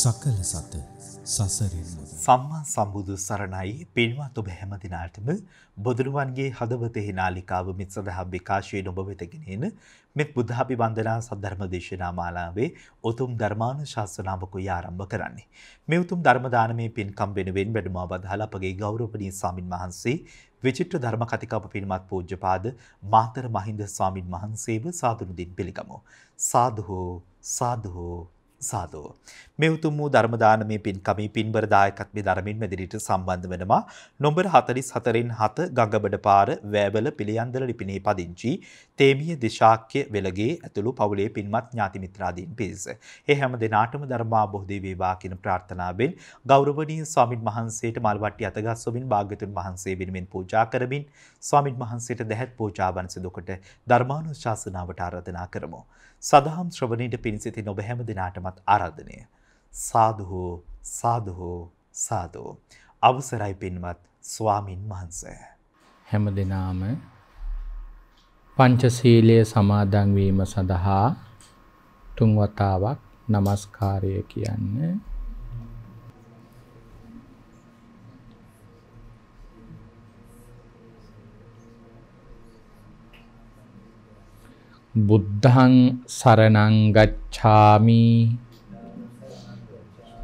සකල සත සසරින් සම්මා සම්බුදු සරණයි පින්වත් ඔබ හැම දිනාටම බොදුරුවන්ගේ හදවතෙහි නාලිකාව මෙත් සඳහා විකාශයේ ඔබ වෙත ගෙනෙන මෙත් බුද්ධාපි වන්දනා සද්ධර්ම දේශනා මාලාවේ උතුම් ධර්මාන ශාස්ත්‍රනාමකුයි ආරම්භ කරන්නේ. මේ උතුම් ධර්ම දානමේ පින්කම් වෙනුවෙන් වැඩම අවදාලා අපගේ ගෞරවනීය ස්වාමින් වහන්සේ විචිත්‍ර ධර්ම කතිකාප පින්වත් පූජ්‍යපාද මාතර මහින්ද ස්වාමින් වහන්සේව සාදුණු දින් පිළිගමු. සාදු සාදු සාදු මේ උතුම් වූ ධර්ම දානමය පින්කමේ පින්බර දායකත්වයේ ධර්මින් මෙදිරිට සම්බන්ධ වෙනවා නොම්බර 44න් 7 ගඟබඩ පාර වෑවල පිළියන්දල ලිපිනේ පදිංචි තේමිය දිශාක්‍ය වෙලගේ ඇතුළු පවුලේ පින්වත් ඥාති මිත්‍රාදීන් පිරිස. ඒ හැම දිනාටම ධර්මාභෝධී වේවා කියන ප්‍රාර්ථනාවෙන් ගෞරවනීය ස්වාමින් වහන්සේට මල්වට්ටි අතගස්සොමින් භාග්‍යතුන් වහන්සේ වෙනුවෙන් පූජා කරමින් ස්වාමින් වහන්සේට දැහැත් පූජාවන් සිදු කොට ධර්මානුශාසනාවට ආරාධනා කරමු. සදාම් ශ්‍රවණීට පිණිසිතින් ඔබ හැම දිනාටමත් ආරාධනය. සාදුහෝ සාදුහෝ සාදෝ. අවසරයි පින්වත් ස්වාමින් වහන්ස. හැම දෙනාම පංචසීලය සමාදන්වීම සඳහා තුන්වතාවක් නමස්කාරය කියන්න. බුද්ධං සරණං ගච්ඡාමි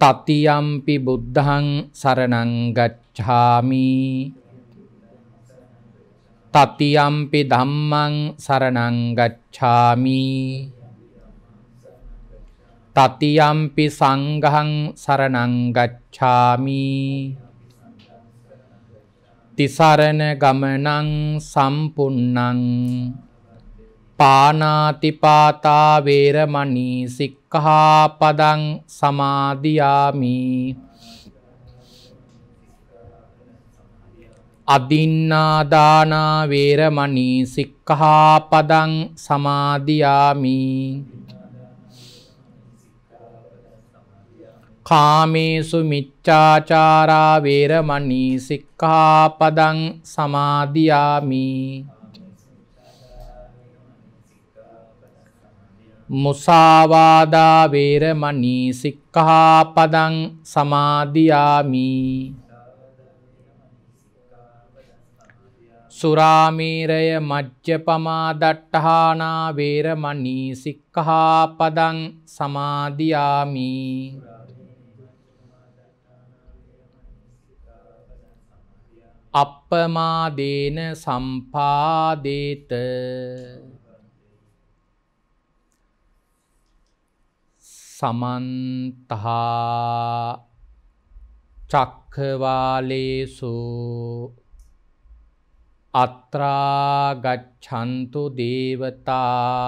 තතියම්පි බුද්ධං සරණං ගච්ඡාමි තතියම්පි ධම්මං සරණං ගච්ඡාමි තතියම්පි සංඝං සරණං ගච්ඡාමි තිසරණ ගමනං සම්පුන්නං පානාතිපාතා වේරමණී සික් කහාපදං සමාධයාමී අදින්නාදානාවේරමනී සික්කහාපදං සමාධයාමී කාමේසු මිච්චාචාරාවේරමනී සික්කාපදං සමාධයාමී මුසාවාදා වේරමණී සික්ඛාපදං සමාදියාමි සුරාමීරය මජ්ජපමා දට්ඨහානා වේරමණී සික්ඛාපදං සමාදියාමි අප්පමාදේන සම්පාදේත සමන්තහා චක්කවාලේසු අත්‍රාගච්ඡන්තු දේවතා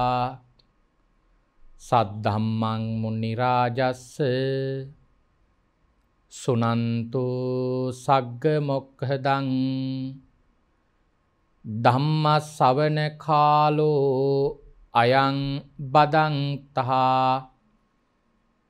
සද්ධම්මං මුනිරාජස්ස සුනන්තු සග්ග මොක්හදං ධම්ම සවන කාලෝ අයං බදන්තහා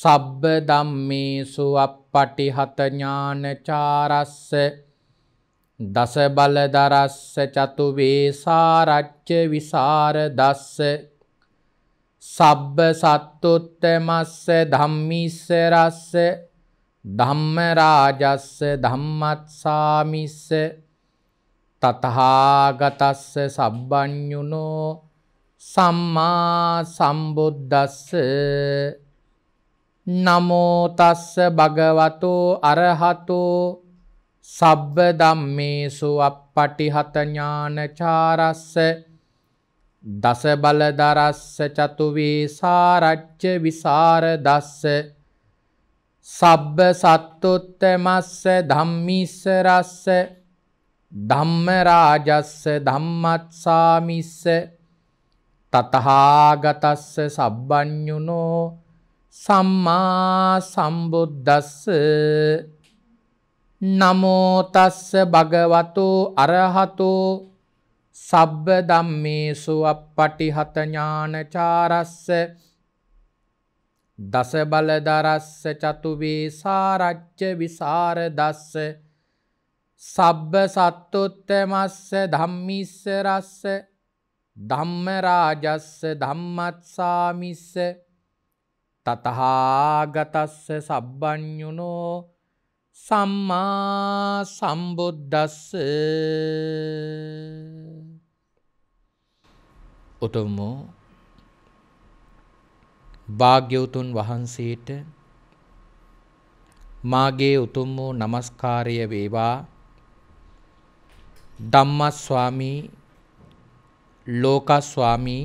සබ්බ ධම්මේසු අප්පටිහත ඥානචාරස්ස දස බලදරස්ස චතු වේසාරච්ච විසර දස්ස සබ්බ සත්තුත්තමස්ස ධම්මිස්ස රස්ස ධම්ම රාජස්ස ධම්මත්සාමිස්ස තතහාගතස්ස සබ්බඤුනෝ සම්මා සම්බුද්දස්ස නමෝතස්ස භගවතෝ අරහතෝ සබ්බ දම්මේසු අපපටිහතඥානචාරස්ස දස බලදරස්ස චතුවේ සාරච්ච විසාර දස්ස සබ්බ සත්තුත්තමස්ස ධම්මිස්සරස්ස ධම්මරාජස්ස ධම්මත්සාමිස්ස තතහාගතස්ස සබ්බ්ඥුනෝ සම්මා සම්බුද්දස්ස නමෝතස්ස භගවතු අරහතු සබ්බ දම්මේසු අපපටිහත ඥානචාරස්ස දස බලදරස්ස චතුවේ සාරච්ච විසාර දස්ස සබ්බ සත්තුත්තමස්ස ධම්මිස්ස රස්ස ධම්ම රාජස්ස ධම්මත්සාමිස්ස තතහාගතස්ස සබ්බ්ඥුනෝ සම්මා සම්බුද්ධස්ස උතුම්මෝ භාග්‍යවතුන් වහන්සේට මාගේ උතුම් වූ නමස්කාරය වේවා ධම්මස්වාමී ලෝකස්වාමී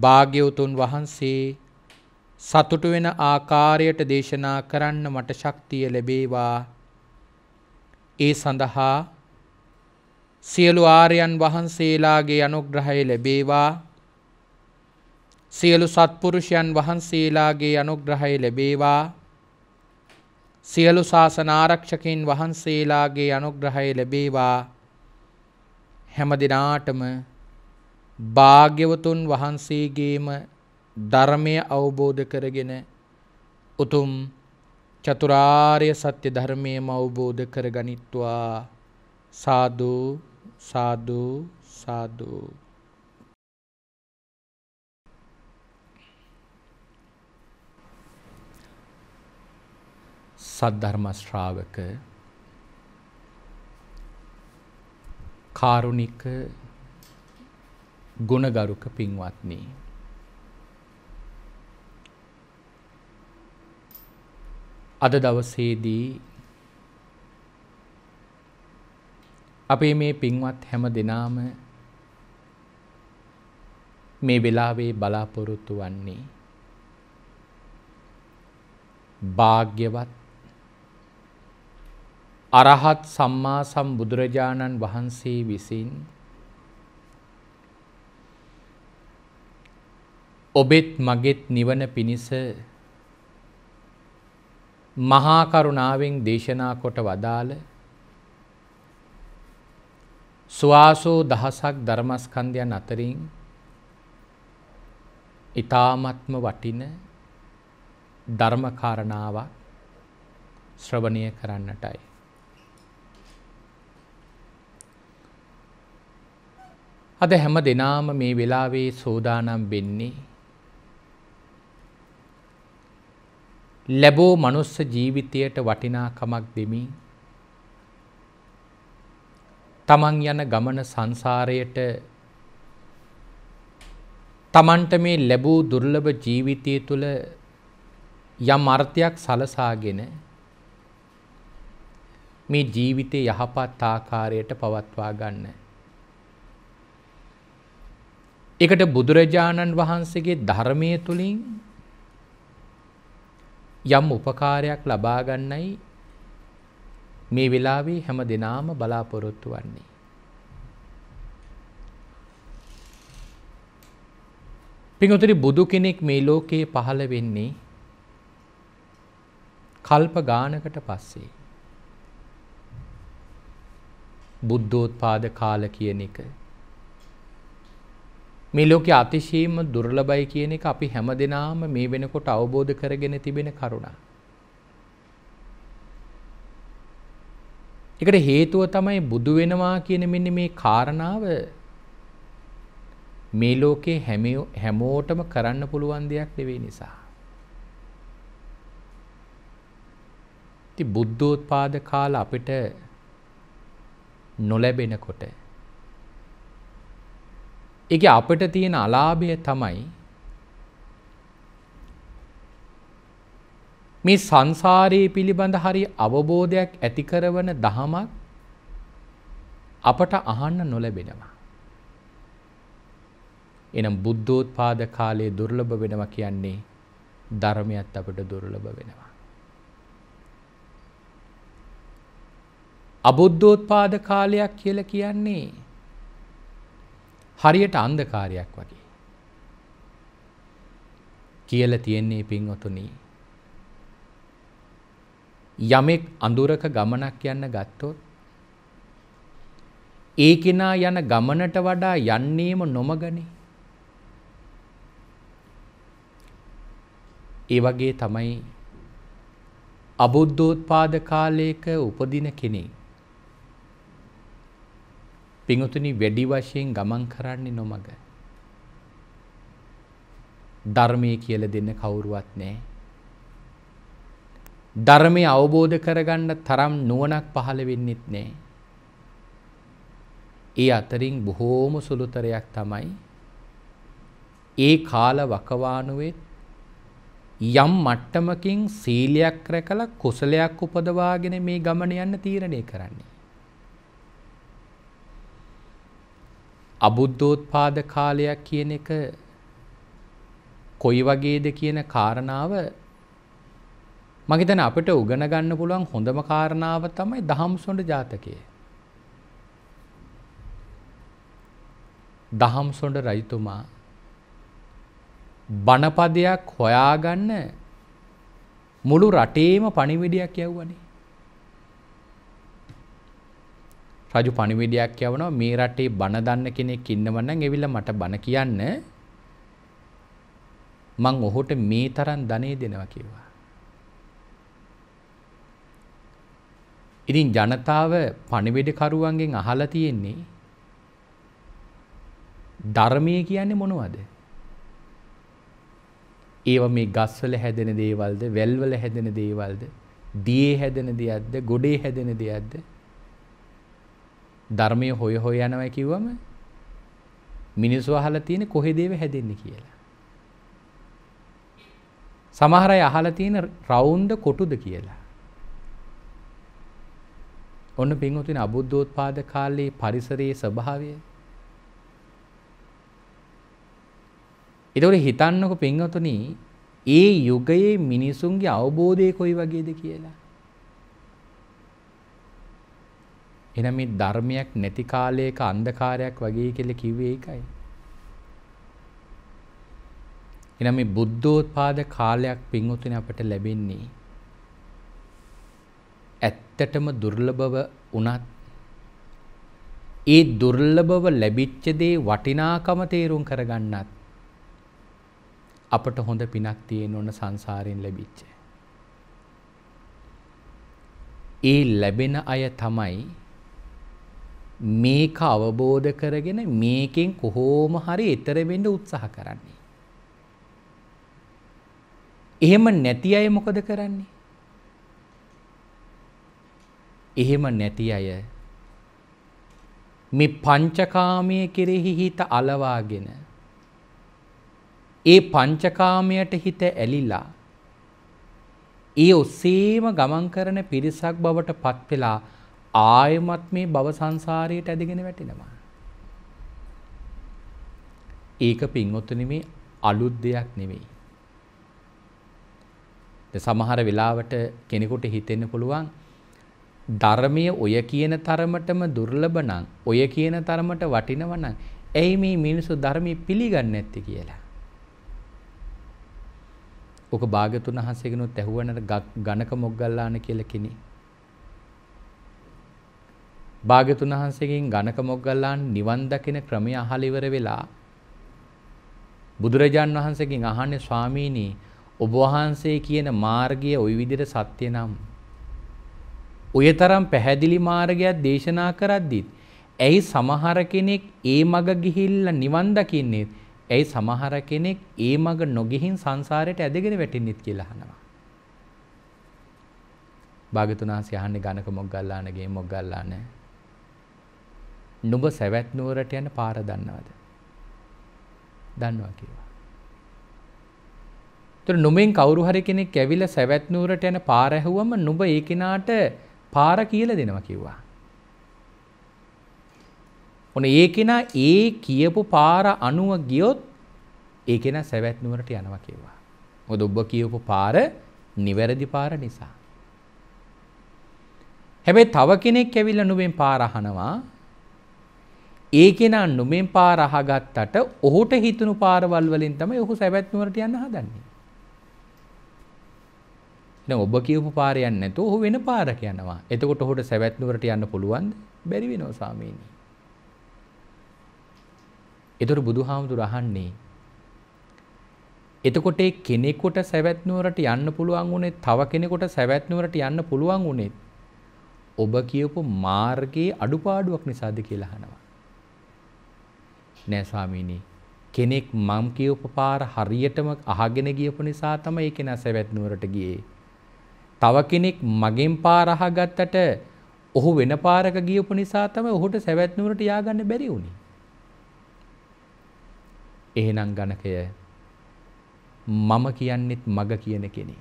භාග්‍යවතුන් වහන්සේ සතුටු වෙන ආකාරයට දේශනා කරන්න මට ශක්තිය ලැබේවා. ඒ සඳහා සියලු ආර්යයන් වහන්සේලාගේ අනුග්‍රහය ලැබේවා. සියලු සත්පුරුෂයන් වහන්සේලාගේ අනුග්‍රහය ලැබේවා. සියලු ශාසනාරක්ෂකින් වහන්සේලාගේ අනුග්‍රහය ලැබේවා. හැම දිනාටම භාග්‍යවතුන් වහන්සේගේම ධර්මය අවබෝධ කරගෙන උතුම් චතුරාර්ය සත්‍ය ධර්මයම අවබෝධ කරගනිත්වා සාදු සාදු සාදු සද්ධර්ම ශ්‍රාවක කාරුණික ගුණගරුක පින්වත්නී. අද දවසේදී අපේ මේ පින්වත් හැම දෙනාම මේ වෙලාවේ බලාපොරොත්තු වන්නේ භාග්‍යවත් අරහත් සම්මා සම්බුදුරජාණන් වහන්සේ විසින් ඔබෙත් මගෙත් නිවන පිණිස මහාකරුණාවෙන් දේශනා කොට වදාළ ස්වාසෝ දහසක් ධර්මස්කන්ධයන් අතරින් ඊ타මත්ම වටින ධර්මකාරණාවක් ශ්‍රවණය කරන්නටයි. අද හැම දෙනාම මේ වෙලාවේ සෝදානම් වෙන්නේ ලැබෝ මනුස්ස ජීවිතයට වටිනාකමක් දෙමින් තමන් යන ගමන සංසාරයට තමන්ට මේ ලැබූ දුර්ලභ ජීවිතය තුළ යම් අර්ථයක් සලසාගෙන මේ ජීවිතය යහපත් ආකාරයට පවත්වා ගන්න. එකට බුදුරජාණන් වහන්සේගේ ධර්මය තුළින් යම් උපකාරයක් ලබා ගන්නයි මේ වෙලාවේ හැම දිනාම බලාපොරොත්තු වෙන්නේ. පිඟුතුනි බුදු කෙනෙක් මේ ලෝකේ පහළ වෙන්නේ කල්ප ගානකට පස්සේ. බුද්ධෝත්පාද කාල කියන එක මේ ලෝක අතිශීම දුර්ලබයි කියන එක අපි හැම දෙනාම මේ වෙනකොට අවබෝධ කරගෙන තිබෙන කරුණ. එකට හේතුව තමයි බුදු වෙනවා කියන මෙන්න මේ කාරණාව මේ ලෝකේ හැමෝටම කරන්න පුළුවන් දෙයක් නෙවෙයි නිසා. ති බුද්ධෝත්පාද කාල අපිට නොලැබෙනකොට එක අපට තියෙන අලාභය තමයි මේ සංසාරයේ පිළිබඳ හරි අවබෝධයක් ඇතිකරවන දහමක් අපට අහන්න නොලැබෙනවා. එනම් බුද්ධෝත්පාද කාලයේ දුර්ලභ වෙනවා කියන්නේ ධර්මයත් අපට දුර්ලභ වෙනවා. අබුද්ධෝත්පාද කාලයක් කියලා කියන්නේ හරියට අන්ධකාරයක් වගේ. කියල තියෙන්නේ පින්වතුනී. යමෙක් අඳුරක ගමනක් යන්න ගත්තොත් ඒ කෙනා යන ගමනට වඩා යන්නේම නොමගනේ. ඒ වගේ තමයි අබුද්ධෝත්පාද කාලයක උපදින කෙනෙක් පිංහතුනි වැඩි වශයෙන් ගමන් කරන්නේ නොමඟ. ධර්මය කියල දෙන්න කවුරුවත් නෑ. ධර්මය අවබෝධ කරගන්න තරම් නුවනක් පහළ වෙන්නෙත් නෑ. ඒ අතරින් බොහෝම සුළුතරයක් තමයි ඒ කාල වකවානුවෙත් යම් මට්ටමකින් සීලයක් රැකලා කුසලයක් උපදවාගෙන මේ ගමන යන්න තීරණය කරන්නේ. අබුද්ධෝත්පාද කාලයක් කියන එක කොයි වගේද කියන කාරණාව මගේතන අපිට උගන ගන්න පුළුවන් හොඳම කාරණාව තමයි දහම්සොඬ ජාතකය. දහම්සොඬ රජතුමා බණපදයක් හොයාගන්න මුළු රටේම පණිවිඩයක් යව්වනේ. රජු පණිවිඩයක් යවනවා මේ රටේ බණ දන්න කෙනෙක් ඉන්නව නම් එවිල මට බණ කියන්න මං ඔහුට මේ තරම් ධනෙ දෙනවා කිව්වා. ඉතින් ජනතාව පණිවිඩකරුවන්ගෙන් අහලා තියෙන්නේ ධර්මය කියන්නේ මොනවද? ඒව මේ ගස්වල හැදෙන දේවල්ද, වැල්වල හැදෙන දේවල්ද, දියේ හැදෙන දෙයක්ද, ගොඩේ හැදෙන දෙයක්ද? ධර්මය හොය හොය යනවා කිව්වම මිනිස්සු අහලා තියෙන කොහෙද ඒව හැදෙන්නේ කියලා. සමහර අය අහලා තියෙන රවුන්ඩ කොටුද කියලා. ඔන්න පින්වතුනි අබුද්ධෝත්පාද කාලේ පරිසරයේ ස්වභාවය. ඒතකොට හිතන්නකො පින්වතුනි ඒ යුගයේ මිනිසුන්ගේ අවබෝධය කොයි වගේද කියලා. එහෙනම් මේ ධර්මයක් නැති කාලයක අන්ධකාරයක් වගේ කියලා කිව්වේ ඒකයි. එහෙනම් මේ බුද්ධෝත්පාද කාලයක් පින්වතුනි අපට ලැබෙන්නේ ඇත්තටම දුර්ලභව වුණත් ඒ දුර්ලභව ලැබිච්ච දේ වටිනාකම තේරුම් කරගන්නත් අපට හොඳ පිනක් තියෙන ඕන සංසාරයෙන් ලැබිච්ච. ඒ ලැබෙන අය තමයි මේක අවබෝධ කරගෙන මේකෙන් කොහෝම හරි එතර වෙන්න උත්සාහ කරන්නේ. එහෙම නැති අය මොකද කරන්නේ? එහෙම නැති අය මේ පංචකාමයේ කෙරෙහි හිත අලවාගෙන ඒ පංචකාමයට හිත ඇලිලා ඒ ඔස්සේම ගමන් කරන පිරිසක් බවට පත් වෙලා ආයමත් මේ භව සංසාරයට ඇදගෙන වැටෙනවා. ඒක පින්වත්තුනි මේ අලුත් දෙයක් නෙවෙයි. සමහර වෙලාවට කෙනෙකුට හිතෙන්න පුළුවන් ධර්මය ඔය කියන තරමටම දුර්ලභ නම් ඔය කියන තරමට වටිනව නම් ඇයි මේ මිනිස්සු ධර්මය පිළිගන්නේ නැත්තේ කියලා. ඔක භාග්‍යතුන් වහන්සේගෙනුත් ඇහුවනට ගණක මොග්ගල්ලාන කියලා කෙනෙක්. භාග්‍යතුන් වහන්සේගෙන් ගණක මොග්ගල්ලාන් නිවන් දකින ක්‍රමය අහලා ඉවර වෙලා බුදුරජාන් වහන්සේගෙන් අහන්නේ ස්වාමීනි ඔබ වහන්සේ කියන මාර්ගය ওই විදිහට සත්‍ය නම් ඔය තරම් පැහැදිලි මාර්ගයක් දේශනා කරද්දිත් ඇයි සමහර කෙනෙක් ඒ මග ගිහිල්ලා නිවන් දකින්නේ ඇයි සමහර කෙනෙක් ඒ මග නොගිහින් සංසාරයට ඇදගෙන වැටෙන්නෙත් කියලා අහනවා භාගතුනාහි අහන්නේ ගණක මොග්ගල්ලානගේ මොග්ගල්ලානේ නුඹ සැවැත් නුවරට යන පාර දන්නවද? දන්නවා කිව්වා. ඒතර නුඹෙන් කවුරු හරි කෙනෙක් ඇවිල්ලා සැවැත් නුවරට යන පාර ඇහුවම නුඹ ඒ කෙනාට පාර කියලා දෙනවා කිව්වා. ඔන්න ඒ කෙනා ඒ කියපු පාර අනුව ගියොත් ඒ කෙනා සැවැත් නුවරට යනවා කිව්වා. මොකද ඔබ කියපු පාර නිවැරදි පාර නිසා. හැබැයි තව කෙනෙක් ඇවිල්ලා නුඹෙන් පාර අහනවා ඒ කෙනා නොමෙන් පාර අහගත්තට ඔහුට හිතුණු පාරවල් වලින් තමයි ඔහු සැවැත් නුවරට යන්න හදන්නේ. දැන් ඔබ කියපු පාර යන්නේ නැතුව ඔහු වෙන පාරක යනවා. එතකොට ඔහුට සැවැත් නුවරට යන්න පුළුවන්ද? බැරි වෙනවා සාමීනි. ඒතර බුදුහාමුදුර අහන්නේ එතකොට ඒ කෙනෙකුට සැවැත් නුවරට යන්න පුළුවන් උනේ තව කෙනෙකුට සැවැත් නුවරට යන්න පුළුවන් උනේ ඔබ කියපු මාර්ගයේ අඩුපාඩුවක් නිසාද කියලා අහනවා. නෑ ස්වාමීනි කෙනෙක් මම් කියවපු පාර හරියටම අහගෙන ගියපු නිසා තමයි ඒ කෙනා සවැත් නුවරට ගියේ. තව කෙනෙක් මගෙන් පාර අහගත්තට ඔහු වෙන පාරක ගියපු නිසා තමයි ඔහුට සවැත් නුවරට ය아가න්න බැරි වුණේ. එහෙනම් ගණකය මම කියන්නෙත් මග කියන කෙනෙක්.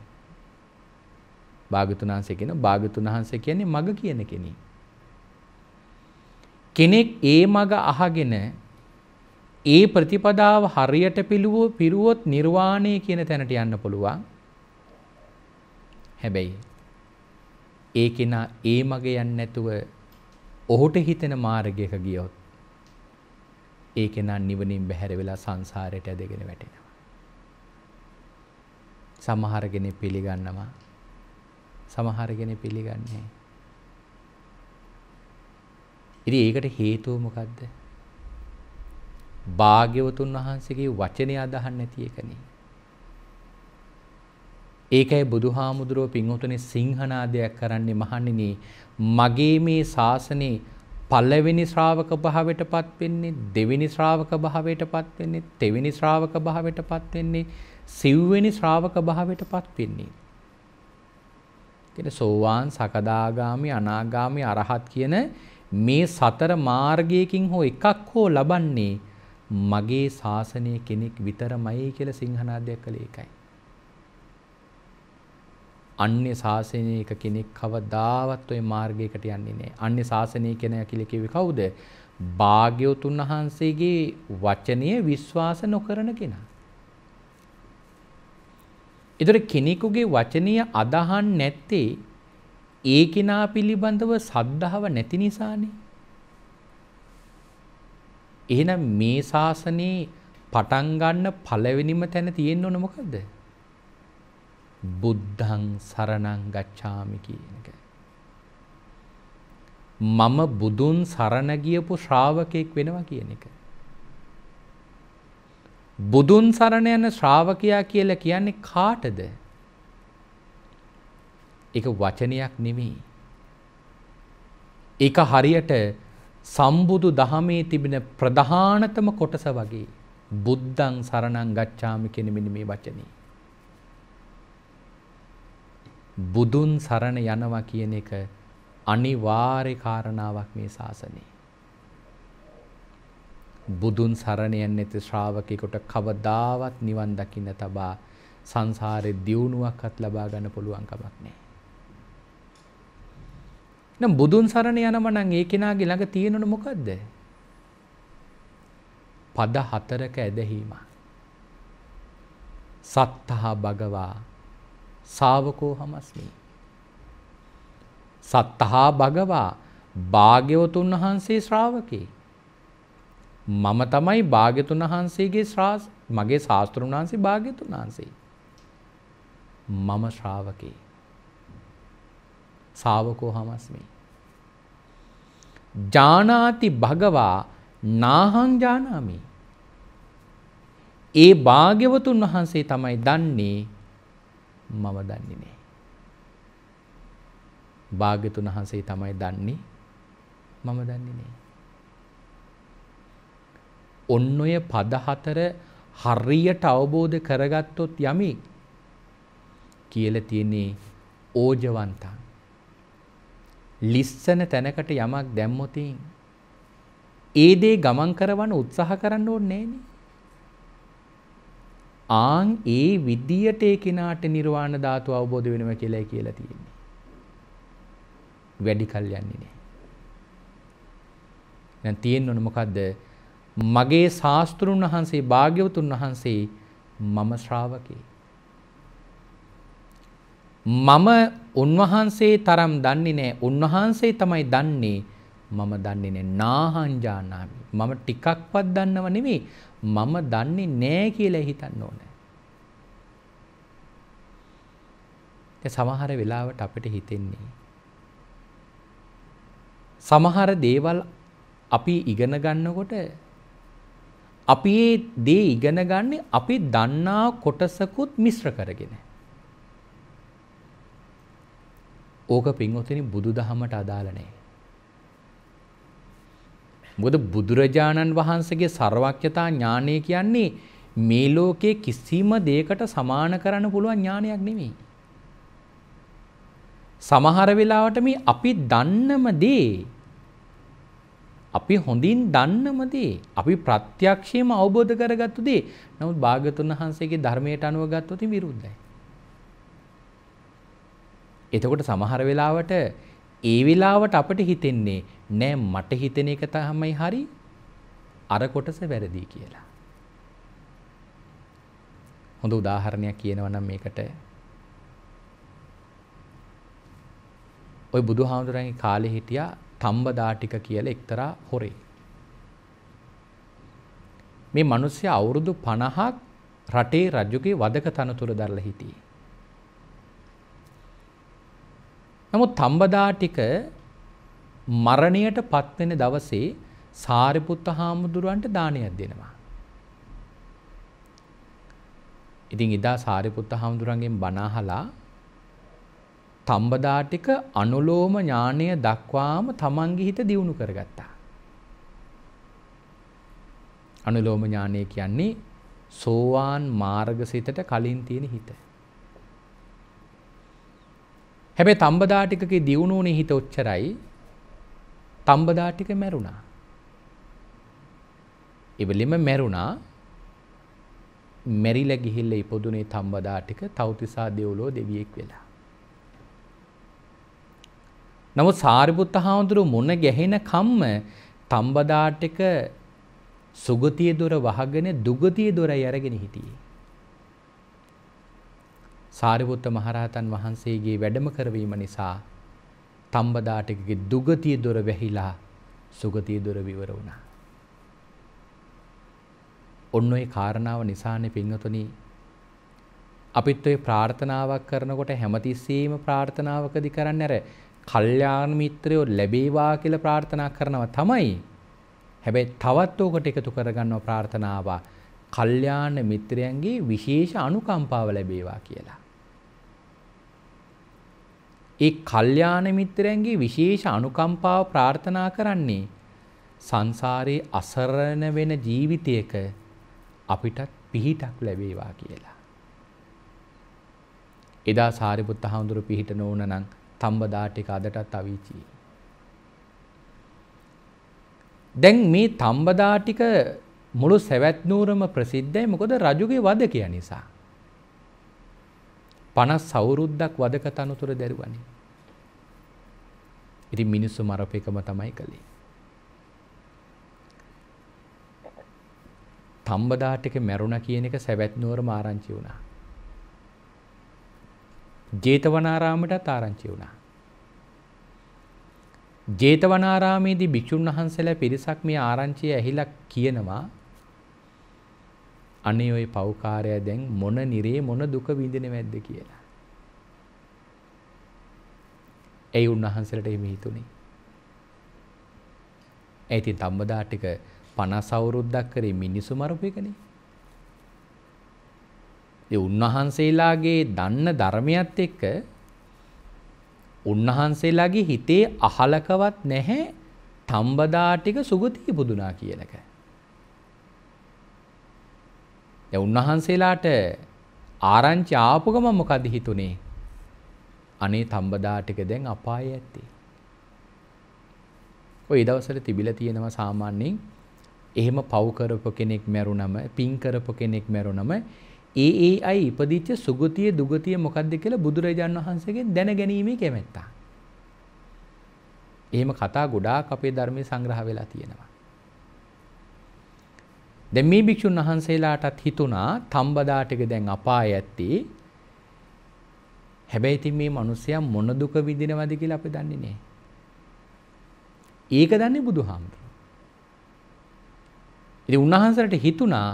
භාගතුන් වහන්සේ කියන භාගතුන් වහන්සේ කියන්නේ මග කියන කෙනෙක්. කෙනෙක් ඒ මග අහගෙන ඒ ප්‍රතිපදාව හරියට පිළුවෝ පිරුවොත් නිර්වාණය කියන තැනට යන්න පුළුවන්. හැබැයි ඒ කෙනා ඒ මගේ යන්නේ නැතුව ඔහුට හිතෙන මාර්ගයක ගියොත් ඒ කෙනා නිවනින් බැහැර වෙලා සංසාරයට ඇදගෙන වැටෙනවා. සමහර කෙනෙක් පිළිගන්නවා. සමහර කෙනෙක් පිළිගන්නේ නැහැ. ඉතින් ඒකට හේතුව මොකද්ද? භාග්‍යවතුන් වහන්සේගේ වචනය අදහන්න නැති එකනේ. ඒකයි බුදුහාමුදුරුව පින්වතුනි සිංහනාදයක් කරන්නේ මහණෙනි මගේ මේ ශාසනේ පළවෙනි ශ්‍රාවක භාවයටපත් වෙන්නේ දෙවෙනි ශ්‍රාවක භාවයටපත් වෙන්නේ තෙවෙනි ශ්‍රාවක භාවයටපත් වෙන්නේ සිව්වෙනි ශ්‍රාවක භාවයටපත් වෙන්නේ. කියන සෝවාන් සකදාගාමි අනාගාමි අරහත් කියන මේ සතර මාර්ගයකින් හෝ එකක් හෝ ලබන්නේ මගේ ශාසනය කෙනෙක් විතරමයි කියලා සිංහනාදයක් කළේ ඒකයි. අන්‍ය ශාසනයක කෙනෙක් කවදාවත් ওই මාර්ගයකට යන්නේ නැහැ. අන්‍ය ශාසනය කෙනා කියලා කිව්වේ කවුද? භාග්‍යවතුන් වහන්සේගේ වචනය විශ්වාස නොකරන කෙනා. ඒතර කෙනෙකුගේ වචනය අදහන් නැත්තේ ඒ කෙනා පිළිබඳව සද්ධාව නැති නිසානේ. එහෙනම් මේ ශාසනයේ පටන් ගන්න පළවෙනිම තැන තියෙන්න ඕන මොකද්ද? බුද්ධං සරණං ගච්ඡාමි කියන එක. මම බුදුන් සරණ ගියපු ශ්‍රාවකෙක් වෙනවා කියන එක. බුදුන් සරණ යන ශ්‍රාවකයා කියලා කියන්නේ කාටද? ඒක වචනයක් නෙමෙයි. ඒක හරියට සම්බුදු දහමේ තිබෙන ප්‍රධානතම කොටස වගේ බුද්ධං සරණං ගච්ඡාමි කියන මෙන්න මේ වචනේ. බුදුන් සරණ යනවා කියන එක අනිවාර්ය කාරණාවක් මේ ශාසනයේ. බුදුන් සරණ යන්නේ නැති ශ්‍රාවකෙකුට කවදාවත් නිවන් දකින්න තබා සංසාරේ දියුණුවක්වත් ලබා ගන්න පුළුවන් කමක් නැහැ. නම් බුදුන් සරණ යනම නම් ඒ කෙනාගේ ළඟ තියෙනවන මොකද්ද? පද හතරක ඇදහිම. සත්තහ භගවා ශාවකෝ හමස්මි. සත්තහ භගවා භාග්‍යවතුන් වහන්සේ ශ්‍රාවකේ. මම තමයි භාග්‍යතුන් වහන්සේගේ ශ්‍රාස් මගේ ශාස්ත්‍රුන් වහන්සේ භාග්‍යතුන් වහන්සේ. මම ශ්‍රාවකේ. ශාවකෝ හමස්මි. ජානාති භගවා නාහං ජානාමි. ඒ භාග්‍යවතුන් වහන්සේ තමයි දන්නේ මම දන්නේ නෑ. භාග්‍යතුන් වහන්සේ තමයි දන්නේ මම දන්නේ නෑ. ඔන්න ඔය පද හතර හරියට අවබෝධ කරගත්තොත් යමි කියලා තියෙන්නේ ඕජවන්තං ලිස්සන තැනකට යමක් දැම්මොත් ඒ දේ ගමන් කරවන්න උත්සාහ කරන්න ඕනේ නෑනේ. ආන් ඒ විද්දියට ඒ කෙනාට නිර්වාණ ධාතුව අවබෝධ වෙනවා කියලා කියලා තියෙන්නේ. වැඩි කල් යන්නේ නෑ. දැන් තියෙන්න ඕන මොකද්ද? මගේ ශාස්ත්‍රුන් වහන්සේ භාග්‍යවතුන් වහන්සේ මම ශ්‍රාවකේ. මම උන්වහන්සේ තරම් දන්නේ නෑ උන්වහන්සේ තමයි දන්නේ මම දන්නේ නෑ නාහංජානාමි මම ටිකක්වත් දන්නව නෙමේ මම දන්නේ නෑ කියලා හිතන්න ඕන. සමහර වෙලාවට අපිට හිතෙන්නේ. සමහර දේවල් අපි ඉගෙන ගන්නකොට අපි ඒ දේ ඉගෙන ගන්නේ අපි දන්නා කොටසකුත් මිශ්‍ර කරගෙන. ඕක පින්වතිනි බුදු දහමට අදාලනේ. මොද බුදුරජාණන් වහන්සගේ සර්වක්්‍යතා ඥානය කියන්නේ මේ ලෝකයේ කිසිම දේකට සමාන කරන්න පුළුවන් ඥානයක් නෙමෙයි. සමහර වෙලාවට මේ අපි දන්නම දේ අපි හොඳින් දන්නම දේ අපි ප්‍රත්‍යක්ෂයෙන්ම අවබෝධ කරගත්තු දේ නමුත් භාගතුන් වහන්සේගේ ධර්මයට අනුව ගත්තොත් විරුද්ධයි එතකොට සමහර වෙලාවට ඒ වෙලාවට අපට හිතෙන්නේ නෑ මට හිතෙන එක තමයි හරි අර කොටස වැරදි කියලා. හොඳ උදාහරණයක් කියනවා නම් මේකට ඔය බුදුහාමුදුරන්ගේ කාලේ හිටියා තම්බදාටික කියලා එක්තරා හොරේ. මේ මිනිස්සයා අවුරුදු 50ක් රටේ රජුගේ වදක තනතුර දරලා හිටියේ. නමුත් තම්බදා ටික මරණයට පත්වෙන දවසේ සාරිපුත්ත හාමුදුරුවන්ට දානයක් දෙනවා. ඉතින් එදා සාරිපුත්ත හාමුදුරන්ගෙන් බනහලා තම්බදා ටික අනුලෝම ඥානය දක්වාම තමන්ගේ හිත දියුණු කරගත්තා. අනුලෝම ඥානය කියන්නේ සෝවාන් මාර්ගසිතට කලින් තියෙන හිත. හැබැ තම්බදාටිකගේ දියුණුවනේ හිත ඔච්චරයි තම්බදාටික මැරුණා. එවලිම මැරුණා මැරිල ගිහිල්ල ඉපදුනේ තම්බදාටික තෞතිසා දෙවුලෝ දෙවියෙක් වෙලා. නමුත් සාරිපුත්ත හාමුදුරු මුණ ගැහෙන කම්ම තම්බදාටික සුගතිය දොර වහගෙන දුගතිය දොර යරගෙන හිටියේ. සාරිපුත්ත මහරහතන් වහන්සේගේ වැඩම කරවීම නිසා තම්බදාටකගේ දුගතිය දොර වැහිලා සුගතිය දොර විවර වුණා. ඔන්න ඔය කාරණාව නිසානේ පින්වතුනි අපිත් ඔය ප්‍රාර්ථනාවක් කරනකොට හැමතිස්සෙම ප්‍රාර්ථනාවකදී කරන්නේ අර කල්යාණ මිත්‍රයෝ ලැබේවා කියලා ප්‍රාර්ථනා කරනවා තමයි. හැබැයි තවත් ඕකට එකතු කරගන්නව ප්‍රාර්ථනාව කල්යාණ මිත්‍රයන්ගේ විශේෂ අනුකම්පාව ලැබේවා කියලා. ඒ කල්යාණ මිත්‍රයන්ගේ විශේෂ අනුකම්පාව ප්‍රාර්ථනා කරන්නේ සංසාරේ අසරණ වෙන ජීවිතයක අපිටත් පිහිටක් ලැබේවා කියලා. එදා සාරිපුත්ත හාමුදුරු පිහිට නොවුන නම් තම්බදා ටික අදටත් අවීචී. දැන් මේ තම්බදා ටික මුළු සැවැත් නුවරම ප්‍රසිද්ධයි මොකද රජුගේ වදකය නිසා. පනස් සෞරුද්දක් වදක තනතුර දැරුවනේ. ඉති මිනිස්සු මරප එකම තමයි කළේ. තම්බදාටක මැරුණ කියන එක සැවැත්නුවර මාරංචි වුණා. ජේතවනාරාමටත් ආරංචි වුණා. ජේතවනාරාමේදී භික්‍ෂූන් වහන්සේලා පිරිසක් මේ ආරංචිය ඇහිලා කියනවා අනේ ওই පෞකාරය දැන් මොන නිරේ මොන දුක විඳිනවද කියලා. ඒ උන්වහන්සේලට එහෙම හිතුනේ. ඒ ඉතින් ධම්මදා ටික 50 අවුරුද්දක් කරේ මිනිසු මරපු එකනේ. ඒ උන්වහන්සේලාගේ දන්න ධර්මයත් එක්ක උන්වහන්සේලාගේ හිතේ අහලකවත් නැහැ තම්බදා ටික සුගතිය පුදුනා කියනක. දැන් උන්වහන්සේලාට ආරංචි ආපු ගමන් මොකද හිතුනේ? අනේ තඹදා ටික දැන් අපායේ ඇත්තේ. ওই දවස්වල තිබිලා තියෙනවා සාමාන්‍යයෙන් එහෙම පව් කරපු කෙනෙක් මැරුණම පින් කරපු කෙනෙක් මැරුණම ඒ ඒ අය ඉපදිච්ච සුගතිය දුගතිය මොකද්ද කියලා බුදුරජාන් වහන්සේගෙන් දැනගැනීමේ කැමැත්තා. එහෙම කතා ගොඩාක් අපේ ධර්මයේ සංග්‍රහ වෙලා තියෙනවා. දැන් මේ භික්ෂුන් වහන්සේලාටත් හිතුණා තම්බදාටක දැන් අපාය ඇත්තේ. හැබැයි ඉතින් මේ මිනිස්සයා මොන දුක විඳිනවද කියලා අපි දන්නේ නැහැ. ඒක දන්නේ බුදුහාමුදුරුවෝ. ඉතින් උන්වහන්සේට හිතුණා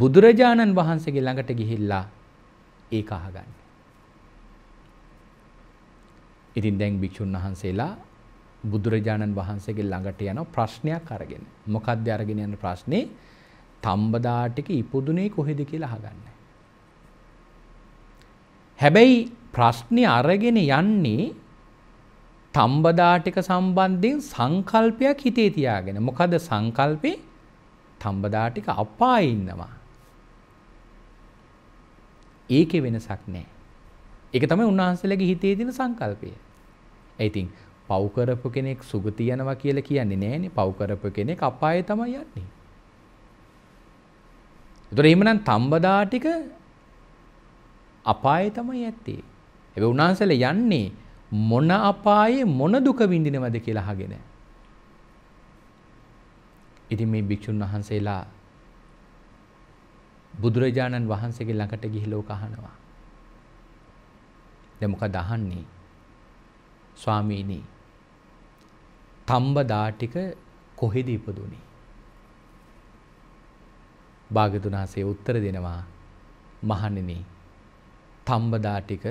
බුදුරජාණන් වහන්සේගේ ළඟට ගිහිල්ලා ඒක අහගන්න. ඉතින් දැන් භික්ෂුන් වහන්සේලා බුදුරජාණන් වහන්සේගේ ළඟට යන ප්‍රශ්නයක් අරගෙන. මොකක්ද අරගෙන යන ප්‍රශ්නේ? තම්බදාටික ඉපදුනේ කොහෙද කියලා අහගන්න. හැබැයි ප්‍රශ්නේ අරගෙන යන්නේ තම්බදාටික සම්බන්ධයෙන් සංකල්පයක් හිතේ තියාගෙන. මොකද සංකල්පේ තම්බදාටික අපායේ ඉන්නවා. ඒකේ වෙනසක් නැහැ. ඒක තමයි උන්වහන්සේලාගේ හිතේ තියෙන සංකල්පය. ඒ ඉතින් පව් කරපු කෙනෙක් සුගතියනවා කියලා කියන්නේ නැහැනේ. පව් කරපු කෙනෙක් අපායේ තමයි යන්නේ. එතකොට එහෙමනම් තඹදා ටික අපායේ තමයි ඇත්තේ. හැබැයි උන්වහන්සේලා යන්නේ මොන අපායේ මොන දුක විඳිනවද කියලා අහගෙන. ඉතින් මේ භික්ෂුන් වහන්සේලා බුදුරජාණන් වහන්සේගේ ළඟට ගිහිලා ඕක අහනවා. දැන් මොකද අහන්නේ? ස්වාමීනි, තඹ දා ටික කොහෙද ඉපදුනේ? භාගතුන් වහන්සේ උත්තර දෙනවා මහණෙනි තම්බදා ටික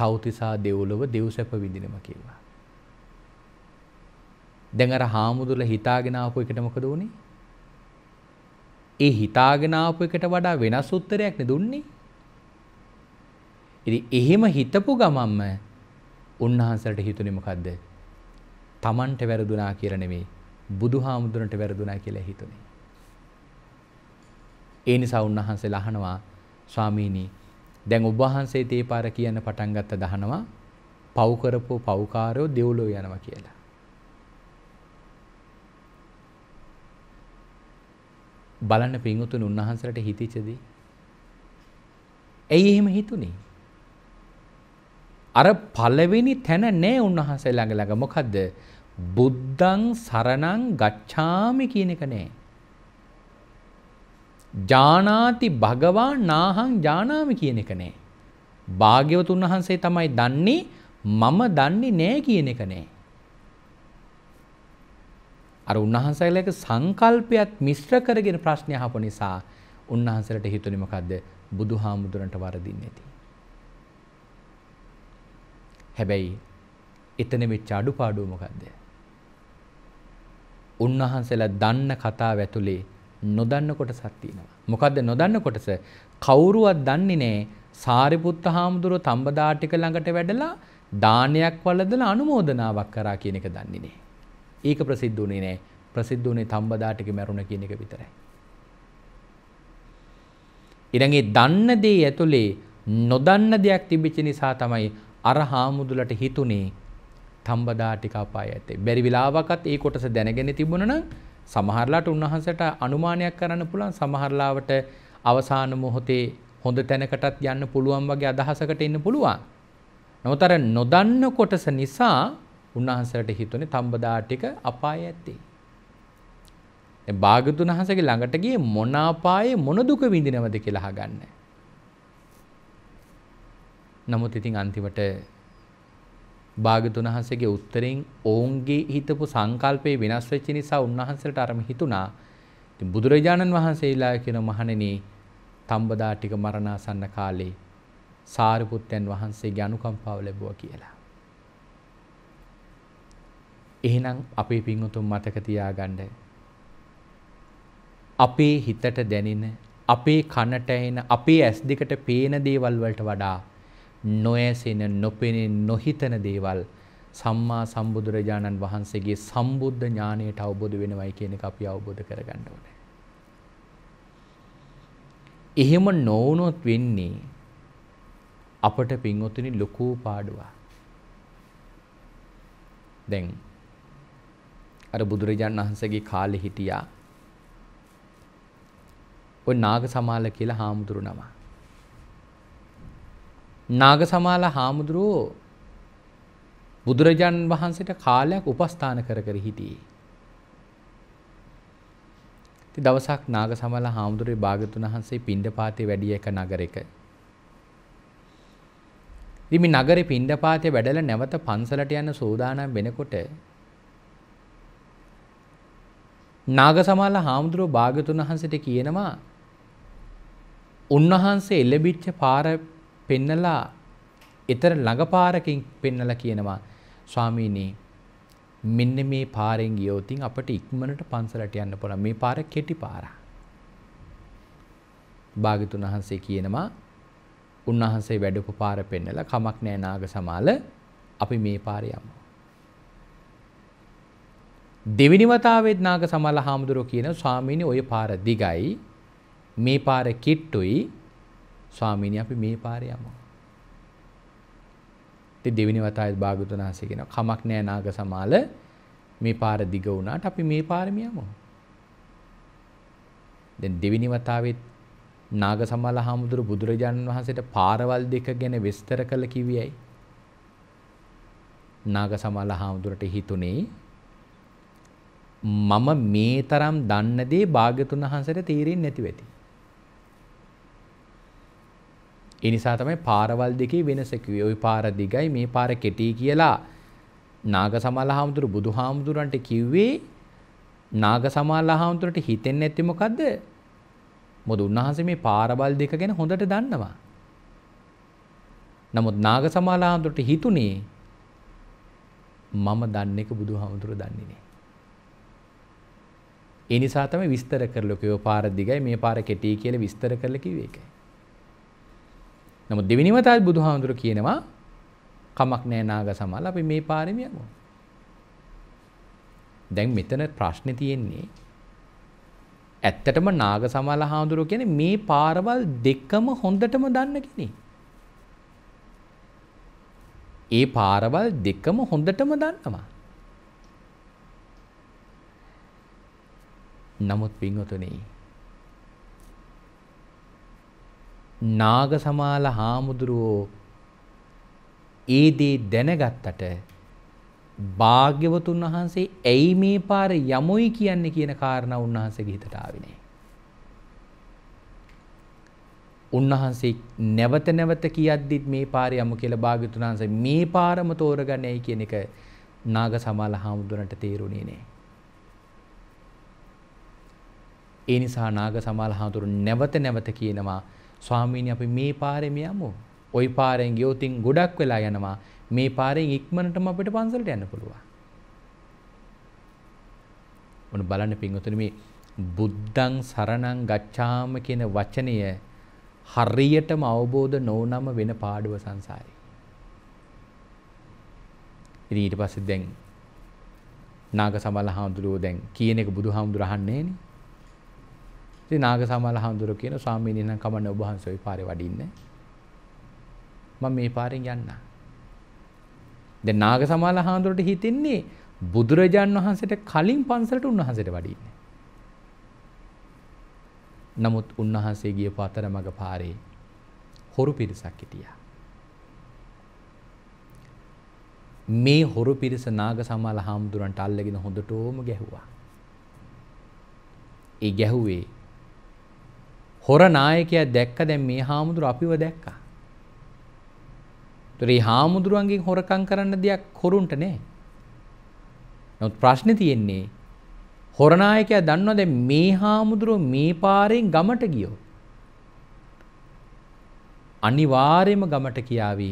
තෞතිසා දෙව්ලොව දෙව්සැප විඳිනවා කියලා. දැන් අර හාමුදුර හිතාගෙන ආපු එකට මොකද වුනේ? ඒ හිතාගෙන ආපු එකට වඩා වෙනස් උත්තරයක් නේ දුන්නේ. ඉතින් එහෙම හිතපු ගමන්ම උන්වහන්සේට හිතුනේ මොකද්ද? Tamanට වැරදුනා කියලා නෙමෙයි බුදුහාමුදුරන්ට වැරදුනා කියලා හිතුනේ. ඒ නිසා උන්වහන්සේ ලහනවා ස්වාමීනි දැන් ඔබ වහන්සේ තේ පාර කියන්න පටන් ගත්ත දහනවා පව් කරපෝ පව්කාරයෝ දෙව්ලෝ යනවා කියලා. බලන්න පින්වතුන් උන්වහන්සේට හිතිච්චද? ඇයි එහෙම හිතුනේ? අර පළවෙනි තැන නෑ උන්වහන්සේ ළඟ ළඟ මොකද්ද? බුද්ධං සරණං ගච්ඡාමි කියන එක නෑ. ජානාති භගවා නාහං ජානාමි කියන එක නෑ. භාග්‍යවතුන් වහන්සේ තමයි දන්නේ මම දන්නේ නෑ කියන එක නෑ. අර උන්වහන්සේලා එක සංකල්පයත් මිශ්‍ර කරගෙන ප්‍රශ්න අහපු නිසා උන්වහන්සේලට හිතුනේ මොකද්ද? බුදුහාමුදුරන්ට වරදින්නේ නැති. හැබැයි එතන වෙච්ච අඩුපාඩුව මොකද්ද? උන්වහන්සේලා දන්න කතාව ඇතුලේ නොදන්න කොටසක් තියෙනවා. මොකද්ද නොදන්න කොටස? කවුරුවත් දන්නේ නැහැ සාරිපුත්ත හාමුදුරුව තඹදා ටික ළඟට වැඩලා දානයක් වළඳලා අනුමෝදනාවක් කරා කියන එක දන්නේ නැහැ. ඒක ප්‍රසිද්ධ වුණේ නැහැ. ප්‍රසිද්ධ වුණේ තඹදා ටික මැරුණ කියන එක විතරයි. ඊළඟේ දන්න දේ ඇතුලේ නොදන්න දෙයක් තිබිච්ච නිසා තමයි අර හාමුදුලට හිතුනේ තඹදා ටික අපාය ඇතේ. බැරි වෙලාවකත් ඒ කොටස දැනගෙන තිබුණා නම් සමහරලාට උන්වහන්සට අනුමානයක් කරන්න පුළුවන් සමහරලාවට අවසාන මොහොතේ හොඳ තැනකටත් යන්න පුළුවන් වගේ අදහසකට ඉන්න පුළුවන්. නොතර නොදන්න කොටස නිසා උන්වහන්සට හිතුනේ තම්බදා ටික අපාය ඇත්තේ. භාගතුන් වහන්සේගේ ළඟට ගියේ මොන අපායේ මොන දුක විඳිනවද කියලා අහගන්න. නමුත් ඉතින් අන්තිමට භාගතුන් වහන්සේගේ උත්තරෙන් ඔවුන්ගේ හිතපු සංකල්පේ වෙනස් වෙච්ච නිසා උන්වහන්සේට අරම හිතුණා. ඉතින් බුදුරජාණන් වහන්සේලා කියන මහණෙනි තම්බදා ටික මරණාසන්න කාලේ සාරිපුත්තයන් වහන්සේගේ අනුකම්පාව ලැබුවා කියලා. එහෙනම් අපේ පින්වතුන් මතක තියාගන්න අපේ හිතට දැනෙන අපේ කනට ඇහෙන අපේ ඇස් දෙකට පේන දේවල් වලට වඩා නොඇසෙන නොපෙනෙන නොහිතන දේවල් සම්මා සම්බුදුරජාණන් වහන්සේගේ සම්බුද්ධ ඥානයට අවබෝධ වෙනවයි කියන එක අපි අවබෝධ කරගන්න ඕනේ. එහෙම නොවුනොත් වෙන්නේ අපට පින්වතුනි ලොකු පාඩුවක්. දැන් අර බුදුරජාණන් වහන්සේගේ කාලේ හිටියා ඔය නාග සමාල කියලා හාමුදුරු නමක්. නාගසමාල හාමුදුරුවෝ බුදුරජාණන් වහන්සේට කාලයක් උපස්ථාන කර කර හිටියේ. ඉතින් දවසක් නාගසමාල හාමුදුරුවේ භාගතුන් වහන්සේ පිණ්ඩපාතේ වැඩි එක නගරයක. ඉතින් මේ නගරේ පිණ්ඩපාතේ වැඩලා නැවත පන්සලට යන සෝදානම් වෙනකොට නාගසමාල හාමුදුරුවෝ භාගතුන් වහන්සේට කියනවා උන්වහන්සේ එළඹිච්ච පාර පෙන්නලා එතර ළඟපාරකින් පෙන්නලා කියනවා ස්වාමීනි මෙන්න මේ පාරෙන් ගියොත් අපට ඉක්මනට පන්සලට යන්න පුළුවන් මේ පාර කෙටි පාරක්. භාග්‍යතුන් වහන්සේ කියනවා උන්වහන්සේ වැඩපු පාර පෙන්නලා කමක් නෑ නාග සමාල අපි මේ පාරේ යමු. දෙවෙනි වතාවෙත් නාග සමාල හාමුදුරුවෝ කියන ස්වාමීනි ওই පාර දිගයි මේ පාර කිට්ටුයි ස්වාමීනි අපි මේ පාරේ යමු. ඉතින් දෙවෙනි වතාවෙත් භාගතුන් වහන්සේ කියනවා කමක් නෑ නාග සමාල මේ පාර දිග වුණාට අපි මේ පාරම යමු. දැන් දෙවෙනි වතාවෙත් නාග සමාල හාමුදුරු බුදුරජාණන් වහන්සේට පාරවල් දෙක ගැන විස්තර කළ කිවියයි. නාග සමාල හාමුදුරට හිතුනේ මම මේ තරම් දන්න දේ භාග්‍යතුන් වහන්සේට තේරෙන්නේ නැති වෙති. එනිසා තමයි පාරවල් දෙකේ වෙනසකිවේ ඔය පාර දිගයි මේ පාර කෙටී කියලා නාග සමාල හාමුදුරු බුදු හාමුදුරන්ට කිව්වේ නාග සමාල හාමුදුරට හිතෙන්නේ නැති මොකද්ද මොද උන්වහන්සේ මේ පාරවල් දෙක ගැන හොඳට දන්නවා නමුත් නාග සමාල හාමුදුරට හිතුනේ මම දන්නේ එක බුදු හාමුදුරු දන්නේ නෑ ඒ නිසා තමයි විස්තර කරලකෝ පාර දිගයි මේ පාර කෙටි කියලා විස්තර කරලා කිව්වේ ඒකයි නමුත් දෙවෙනි වතාවෙත් බුදුහාමුදුර කියනවා කමක් නෑ නාග සමල් අපි මේ පාරේම යමු. දැන් මෙතන ප්‍රශ්නේ තියෙන්නේ ඇත්තටම නාග සමල් හාමුදුරුව කියන්නේ මේ පාරවල් දෙකම හොඳටම දන්න කෙනෙක්. ඒ පාරවල් දෙකම හොඳටම දන්නවා. නමුත් පින්වතුනේ නාගසමාල හාමුදුරුවෝ ඒ දේ දැනගත්තට භාග්‍යවතුන් වහන්සේ ඇයි මේ පාර යමුයි කියන්නේ කියන කාරණා උන්වහන්සේගේ හිතට ආවේ නැහැ. උන්වහන්සේ නැවත නැවත කියද්දිත් මේ පාර යමු කියලා භාග්‍යවතුන් වහන්සේ මේ පාරම තෝරගන්නයි කියන එක නාග සමාල හාමුදුරන්ට තේරුණේ නැහැ. ඒ නිසා නාග සමාල හාමුදුරුවෝ නැවත නැවත කියනවා ස්වාමීනි අපි මේ පාරෙම යමු. ওই පාරෙන් ගියොතින් ගොඩක් වෙලා යනවා. මේ පාරෙන් ඉක්මනටම අපිට පන්සලට යන්න පුළුවන්. ඔන්න බලන්න පින්වතුනි මේ බුද්ධං සරණං ගච්ඡාම කියන වචනය හරියටම අවබෝධ නොවනම වෙන පාඩුව සංසාරේ. ඉතින් ඊට පස්සේ දැන් නාග සමල හාමුදුරුවෝ දැන් කියන එක බුදුහාමුදුර අහන්නේ නේ. ඉතින් නාග සමල හඳුර කියන ස්වාමීන් වහන්සේ නම් කමන්න ඔබ වහන්සේ ওই පාරේ වඩින්න. මම මේ පාරෙන් යන්න. දැන් නාග සමල හඳුරට හිතෙන්නේ බුදුරජාන් වහන්සේට කලින් පන්සලට උන්වහන්සේට වඩින්න. නමුත් උන්වහන්සේ ගිය පතරමඟ පාරේ හොරු පිරිසක් හිටියා. මේ හොරු පිරිස නාග සමාල හාමුදුරන්ට අල්ලගෙන හොඳටෝම ගැහුවා. ඒ ගැහුවේ හොර නායකයා දැක්ක දැන් මේ හාමුදුර අපිව දැක්කා. ඒ හාමුදුරුවන්ගෙන් හොරකම් කරන්න දෙයක් හොරුන්ට නෑ. නමුත් ප්‍රශ්නේ තියෙන්නේ හොර නායකයා දන්නවා දැන් මේ හාමුදුරුව මේ පාරෙන් ගමට ගියෝ. අනිවාර්යයෙන්ම ගමට කියාවි.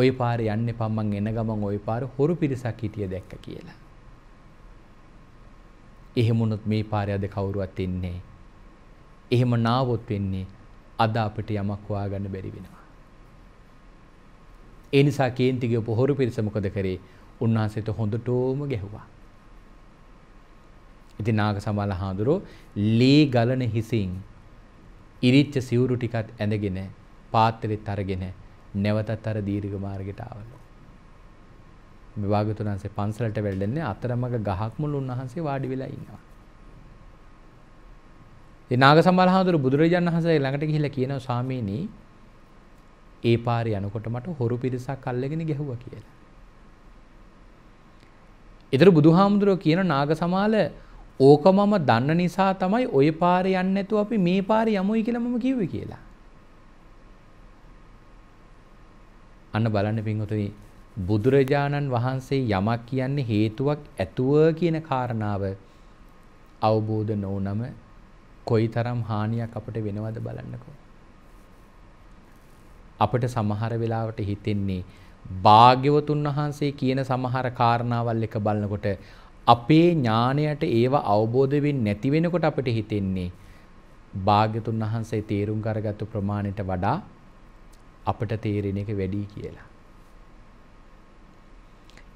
ওই පාරේ යන්න එපා මං එන ගමන් ওই පාර හොරු පිරිසක් හිටිය දැක්ක කියලා. එහෙම වුණොත් මේ පාරේ අද කවුරුවත් ඉන්නේ නැහැ. එහෙම නාවොත් වෙන්නේ අද අපිට යමක් හොයාගන්න බැරි වෙනවා. ඒ නිසා කේන්ති ගිය පොහොරු පිරිස මොකද කරේ? උන්වහන්සේට හොඳටම ගැහුවා. ඉතින් නාග සමාල හාඳුරෝ ලී ගලන හිසින් ඉරිච්ච සිවුරු ටිකත් ඇඳගෙන පාත්‍රෙත් අරගෙන නැවතත් අර දීර්ඝ මාර්ගයට ආවලු. මේ වාගතුන් වහන්සේ පන්සලට වැඩෙන්නේ අතරමඟ ගහක් මුල උන්වහන්සේ වාඩි වෙලා ඉන්නවා. නාග සම්බලහාමුදුරු බුදුරජාණන් වහන්සේ ළඟට ගිහිල්ලා කියනවා ස්වාමීනි ඒ පාරේ යනකොට මට හොරු පිරිසක් අල්ලගෙන ගැහුවා කියලා. ඊතර බුදුහාමුදුරුවෝ කියන නාග සමාල ඕක මම දන්න නිසා තමයි ওই පාරේ යන්නේ නැතුව අපි මේ පාරේ යමුයි කියලා මම කිව්වේ කියලා. අන්න බලන්න පින්වතුනි බුදුරජාණන් වහන්සේ යමක් කියන්නේ හේතුවක් ඇතුව කියන කාරණාව අවබෝධ නොවුනම කොයි තරම් හානියක් අපට වෙනවද බලන්නකෝ. අපට සමහර වෙලාවට හිතෙන්නේ භාග්‍යවතුන් වහන්සේ කියන සමහර කාරණාවල් එක බලනකොට අපේ ඥාණයට ඒව අවබෝධ වෙන්නේ නැති වෙනකොට අපිට හිතෙන්නේ භාග්‍යතුන් වහන්සේ තේරුම් කරගත්තු ප්‍රමාණයට වඩා අපට තේරෙන එක වැඩි කියලා.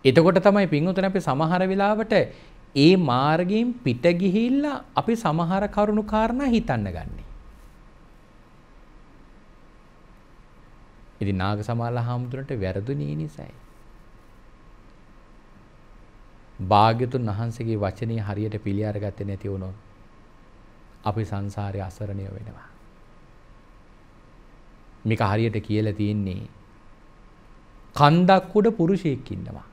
එතකොට තමයි පින්වතුනි අපි සමහර වෙලාවට ඒ මාර්ගයෙන් පිට ගිහිල්ලා අපි සමහර කරුණු කාරණා හිතන්න ගන්නේ. ඉතින් නාග සමාල හාමුදුරන්ට වැරදුනේ නිසායි. භාග්‍යතුන් වහන්සේගේ වචනේ හරියට පිළි අරගත්තේ නැති වුණොත් අපි සංසාරේ අසරණය වෙනවා. මේක හරියට කියලා තියෙන්නේ කන්දක් උඩ පුරුෂයෙක් ඉන්නවා.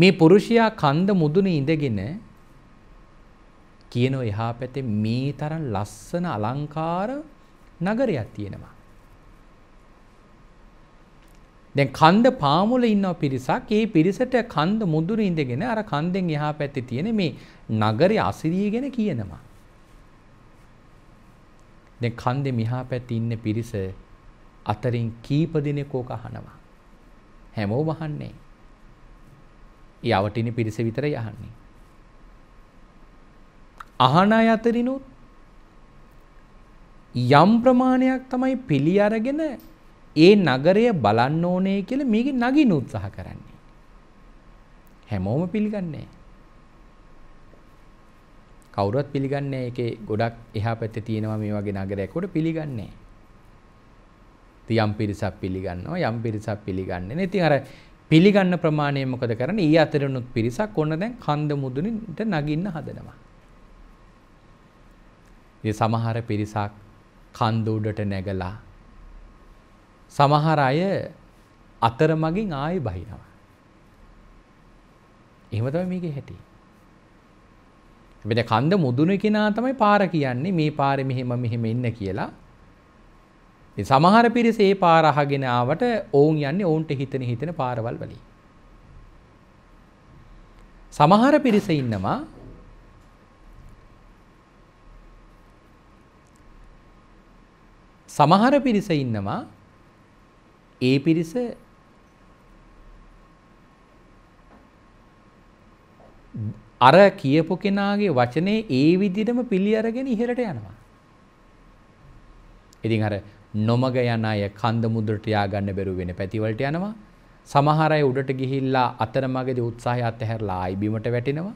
මේ පුරුෂයා කන්ද මුදුනේ ඉඳගෙන කියන එහා පැත්තේ මේ තරම් ලස්සන අලංකාර නගරයක් තියෙනවා. දැන් කන්ද පාමුල ඉන්න පිරිසක් ඒ පිරිසට කන්ද මුදුනේ ඉඳගෙන අර කන්දෙන් එහා පැත්තේ තියෙන මේ නගරය අසිරිය ගැන කියනවා. දැන් කන්දේ මෙහා පැත්තේ ඉන්න පිරිස අතරින් කීප දෙනෙක් ඕක අහනවා. හැමෝම අහන්නේ. යවටින පිරිස විතර යහන්නේ. අහන අතරිනුත් යම් ප්‍රමාණයක් තමයි පිළි අරගෙන ඒ නගරය බලන්න ඕනේ කියලා මේක නගින උත්සාහ කරන්නේ. හැමෝම පිළිගන්නේ කවුරුවත් පිළිගන්නේ ඒකේ ගොඩක් එහා පැත්තේ තියෙනවා මේ වගේ නගරයක් උඩ පිළිගන්නේ. ඉතින් යම් පිරිසක් පිළිගන්නවා යම් පිරිසක් පිළිගන්නේ නැහැ. ඉතින් අර පිළිගන්න ප්‍රමාණය මොකද කරන්නේ? ඊ අතරිනුත් පිරිසක් ඔන්න දැන් කන්ද මුදුනට නගින්න හදනවා. ඉතින් සමහර පිරිසක් කන්ද උඩට නැගලා සමහර අය අතරමඟින් ආයෙ බහිනවා. එහෙම තමයි මේකේ හැටි. හැබැයි කන්ද මුදුනේ කෙනා තමයි පාර කියන්නේ මේ පාරේ මෙහෙම මෙහෙම ඉන්න කියලා. සමහර පිරිස ඒ පාර අහගෙන ආවට ඔවුන් යන්නේ ඔවුන්ට හිතෙන හිතෙන පාරවල් වලින්. සමහර පිරිස ඉන්නවා සමහර පිරිස ඉන්නවා ඒ පිරිස අර කියපු කෙනාගේ වචනේ ඒ විදිහටම පිළි අරගෙන ඉහළට යනවා. ඉතින් අර නොමග යන අය කන්ද මුදුරට යාගන්න බැරුව වෙන පැතිවලට යනවා. සමහර අය උඩට ගිහිල්ලා අතරමඟදී උත්සාහය අත්හැරලා ආයි බිමට වැටෙනවා.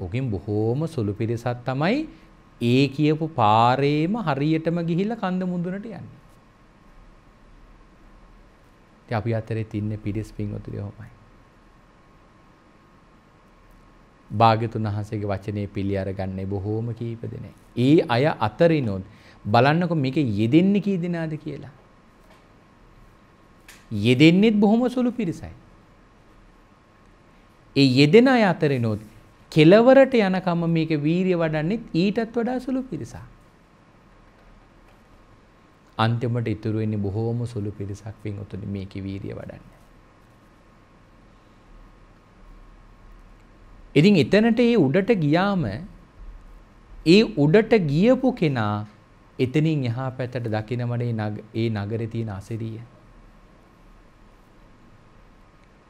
උගින් බොහෝම සුළු පිරිසක් තමයි ඒ කියපු පාරේම හරියටම ගිහිල්ලා කන්ද මුදුරට යන්නේ. ඉතින් අපි අතරේ තින්නේ පිරිස් පින්වතුනි ඔහොමයි. භාග්‍යතුන් වහන්සේගේ වචනේ පිළි අරගන්නේ බොහෝම කීප දෙනෙක්. ඒ අය අතරිනොත් බලන්නකො මේක යෙදෙන්නේ කී දෙනාද කියලා. යෙදෙන්නේත් බොහොම සුළු පිරිසයි. ඒ යෙදෙන අය අතරිනොත් කෙලවරට යනකම මේක වීරිය වඩන්නෙත් ඊටත් වඩා සුළු පිරිසක්. අන්තිමට ඉතුරු වෙන්නේ බොහොම සුළු පිරිසක් වින්තුනි මේකේ වීරිය වඩන්න. ඉතින් එතනට ඒ උඩට ගියාම ඒ උඩට ගියපු කෙනා එතනින් එහා පැත්තට දකිනවනේ ඒ නගරේ තියෙන අසිරිය.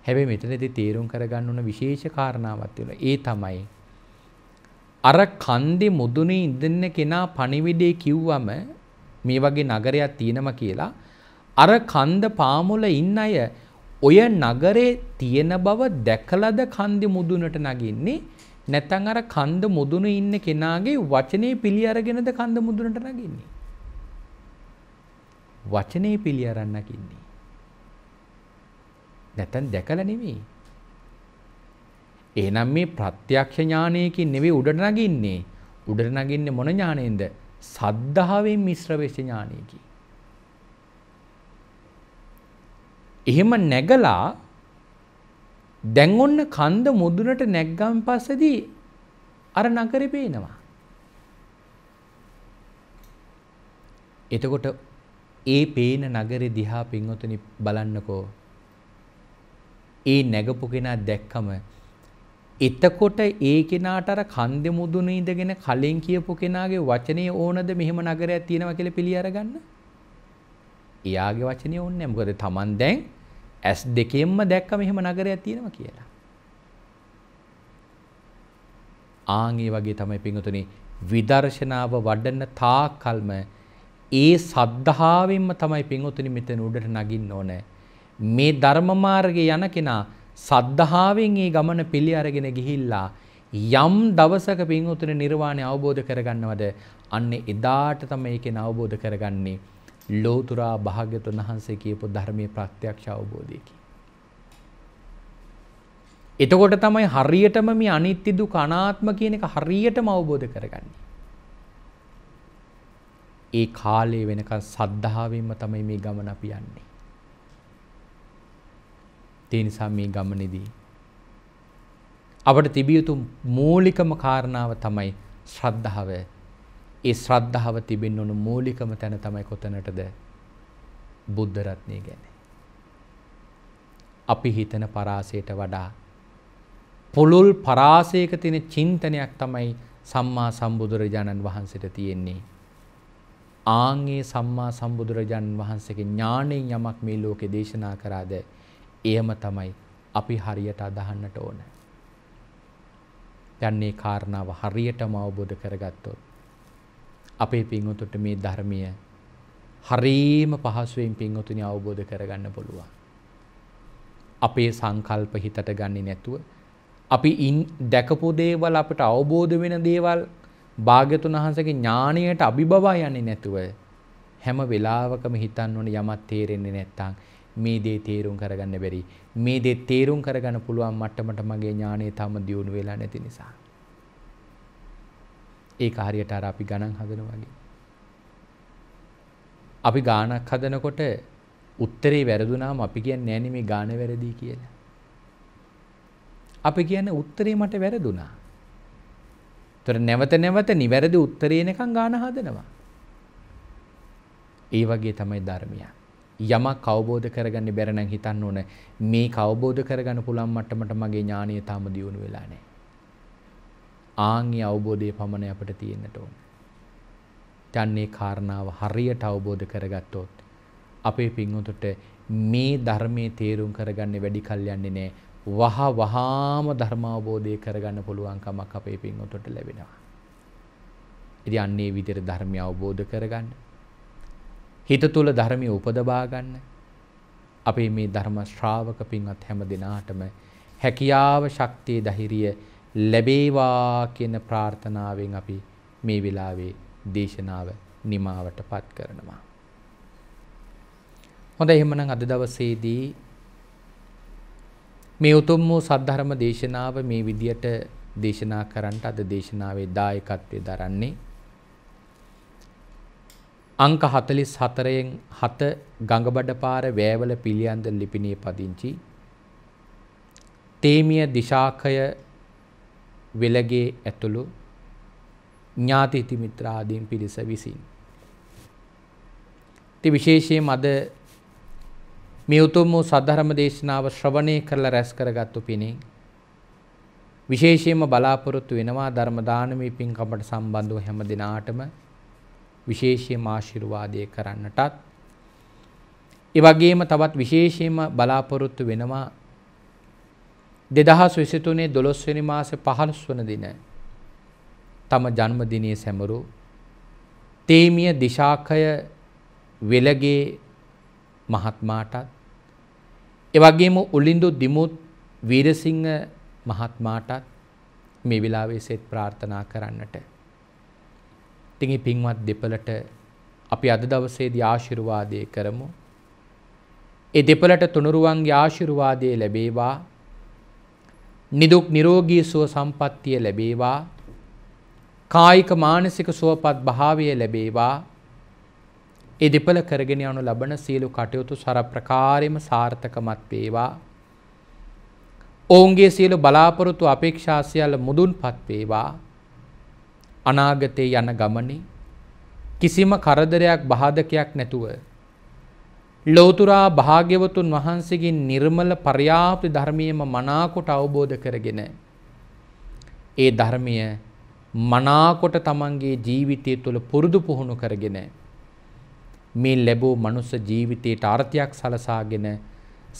හැබැයි මෙතනදී තීරුම් කරගන්න ඕන විශේෂ කාරණාවක් තියෙනවා. ඒ තමයි අර කන්දේ මුදුනේ ඉඳින්න කෙනා පණිවිඩේ කිව්වම මේ වගේ නගරයක් තියෙනවා කියලා අර කන්ද පාමුල ඉන්න අය ඔය නගරේ තියෙන බව දැකලාද කන්දේ මුදුනට නගින්නේ නැත්තං අර කන්ද මුදුන ඉන්න කෙනාගේ වචනේ පිළි අරගෙනද කන්ද මුදුනට නගින්නේ. වචනේ පිළි අරන්න කින්නේ. නැත්තම් දැකලා නෙමෙයි. එහෙනම් මේ ප්‍රත්‍යක්ෂ ඥානයකින් නෙවෙයි උඩට නගින්නේ. උඩට නගින්නේ මොන ඥානෙන්ද? සද්ධාවෙන් මිශ්‍ර වෙච්ච ඥානයකින්. එහෙම නැගලා දැන් ඔන්න කන්ද මුදුනට නැග්ගම් පස්සේදී අර නගරේ පේනවා. එතකොට ඒ පේන නගරේ දිහා පින්වතුනි බලන්නකෝ. ඒ නැගපු කෙනා දැක්කම එතකොට ඒ කෙනාට අර කන්දේ මුදුන ඉඳගෙන කලින් කියපු කෙනාගේ වචනේ ඕනද මෙහෙම නගරයක් තියෙනවා කියලා පිළි අරගන්න? එයාගේ වචනේ ඕනේ නැහැ. මොකද Taman දැන් ඇස් දෙකෙන්ම දැක්කම එහෙම නගරයක් තියෙනවා කියලා. ආන් ඒ වගේ තමයි පින්වතුනි විදර්ශනාව වඩන තාකල්ම ඒ සද්ධාවෙන්ම තමයි පින්වතුනි මෙතන උඩට නගින්න ඕනේ. මේ ධර්ම මාර්ගේ යන කෙනා සද්ධාවෙන් ඒ ගමන පිළි අරගෙන ගිහිල්ලා යම් දවසක පින්වතුනි නිර්වාණය අවබෝධ කරගන්නවද අන්නේ එදාට තමයි ඒකෙන් අවබෝධ කරගන්නේ. ලෝතුරා භාග්‍යතුන් වහන්සේ කියපු ධර්මය ප්‍රත්‍යක්ෂ අවබෝධයකි. එතකොට තමයි හරියටම මේ අනිත්‍යදු කනාත්ම කියන එක හරියටම අවබෝධ කරගන්නේ. ඒ කාලේ වෙනක සද්ධාවෙන්ම තමයි මේ ගමන අපි යන්නේ. ඒ නිසා මේ ගමනේදී අපට තිබිය යුතු මූලිකම කාරණාව තමයි ශ්‍රද්ධාව ඒ ශ්‍රද්ධාව තිබෙන්න උණු මූලිකම තැන තමයි කොතනටද බුද්ධ රත්නය ගැන. අපි හිතන පරාසයට වඩා පුළුල් පරාසයක තියෙන චින්තනයක් තමයි සම්මා සම්බුදුරජාණන් වහන්සේට තියෙන්නේ. ආන්ගේ සම්මා සම්බුදුරජාණන් වහන්සේගේ ඥාණයෙන් යමක් මේ ලෝකේ දේශනා කරාද එයම තමයි අපි හරියට අදහන්නට ඕන. දැන් මේ කාරණාව හරියටම අවබෝධ කරගත්තොත් අපේ පින්වතුන්ට මේ ධර්මය හරීම පහසුවෙන් පින්වතුනි අවබෝධ කරගන්න පුළුවන්. අපේ සංකල්ප හිතට ගන්නේ නැතුව අපි දැකපු දේවල් අපට අවබෝධ වෙන දේවල් භාග්‍යතුන් වහන්සේගේ ඥාණයට අභිබවා යන්නේ නැතුව හැම වෙලාවකම හිතන්න ඕනේ යමක් තේරෙන්නේ නැත්තම් මේ දේ තේරුම් කරගන්න බැරි මේ දේ තේරුම් කරගන්න පුළුවන් මට්ටමට මගේ ඥාණය තාම දියුණු වෙලා නැති නිසා ඒක හරියට අර අපි ගණන් හදන වගේ. අපි ගානක් හදනකොට උත්තරේ වැරදුනාම අපි කියන්නේ නෑනේ මේ ගාන වැරදි කියලා. අපි කියන්නේ උත්තරේ මට වැරදුනා. ඒතර නැවත නැවත නිවැරදි උත්තරේ එනකන් ගාන හදනවා. ඒ වගේ තමයි ධර්මය. යමක් අවබෝධ කරගන්න බැර නම් හිතන්න ඕන මේ කවබෝධ කරගන්න පුළුවන් මට්ටමට මගේ ඥානීය තාම දියුණු වෙලා නැහැ. ආන්ගේ අවබෝධය පමණ අපට තියෙන්නට ඕන. යන්නේ කාරණාව හරියට අවබෝධ කරගත්තොත් අපේ පින්වුතුට මේ ධර්මයේ තේරුම් කරගන්නේ වැඩි කල් යන්නේ නැහැ. වහ වහාම ධර්ම අවබෝධය කරගන්න පුළුවන් කමක් අපේ පින්වුතුට ලැබෙනවා. ඉතින් අන්නේ විදිහට ධර්මය අවබෝධ කරගන්න. හිත තුල ධර්මය උපදවා ගන්න. අපේ මේ ධර්ම ශ්‍රාවක පින්වත් හැම දිනාටම හැකියාව, ශක්තිය, ධෛර්යය ලැබේවා කියන ප්‍රාර්ථනාවෙන් අපි මේ වෙලාවේ දේශනාව නිමාවට පත් කරනවා. හොඳ එහෙමනම් අද දවසේදී මේ උතුම් වූ සද්ධර්ම දේශනාව මේ විදියට දේශනා කරන්නට අද දේශනාවේ දායකත්වය දරන්නේ අංක 44න් 7 ගඟබඩ පාර වෑවල පිළියන්ද ලිපිණේ පදිංචි තේමිය දිශාඛය වෙලගේ ඇතුළු ඥාති ඉතිමිත්‍ර ආදීන් පිරිස විසින්. ඉතින් විශේෂයෙන් අද මේ උතුම් වූ සද්ධර්ම දේශනාව ශ්‍රවණය කරලා රැස් කරගත්තු පිණින් විශේෂයෙන්ම බලාපොරොත්තු වෙනවා ධර්ම දානමය පින්කමට සම්බන්ධව හැම දිනාටම විශේෂයෙන්ම ආශිර්වාදයේ කරන්නටත් ඒ වගේම තවත් විශේෂයෙන්ම බලාපොරොත්තු වෙනවා දෙදහස් විසිතුනේ දොළොස්වනි මාස පහළොස් වන දින තම ජන්මදිනය සැමරු තේමිය දිශාකය වෙලගේ මහත්මාටත් එවගේම උලින්දු දිමුත් වීරසිංහ මහත්මාටත් මේ වෙලාවේ සෙත් ප්‍රාර්ථනා කරන්නට. තිඟි පින්වත් දෙපලට අපි අද දවසේදී ආශිර්වාදය කරමු. ඒ දෙපලට තුනුරුවන්ගේ ආශිර්වාදය ලැබේවා නිදුක් නිරෝගී සුව සම්පත්තිය ලැබේවා කායික මානසික සුවපත් භාවය ලැබේවා ඒ දෙපළ කරගෙන යනු ලබන සියලු කටයුතු සරප්‍රකාරයෙන්ම සාර්ථකමත් වේවා. ඔවුන්ගේ සියලු බලාපොරොත්තු අපේක්ෂා සියල්ල මුදුන්පත් වේවා. අනාගතේ යන ගමනේ කිසිම කරදරයක් බාධකයක් නැතුව ලෝතුරා භාග්‍යවතුන් වහන්සේගේ නිර්මල පර්යාප්ති ධර්මියම මනාකොට අවබෝධ කරගෙන ඒ ධර්මය මනාකොට තමන්ගේ ජීවිතය තුළ පුරුදු පුහුණු කරගෙන මේ ලැබූ මනුස්ස ජීවිතයට ආර්ථයක් සලසාගෙන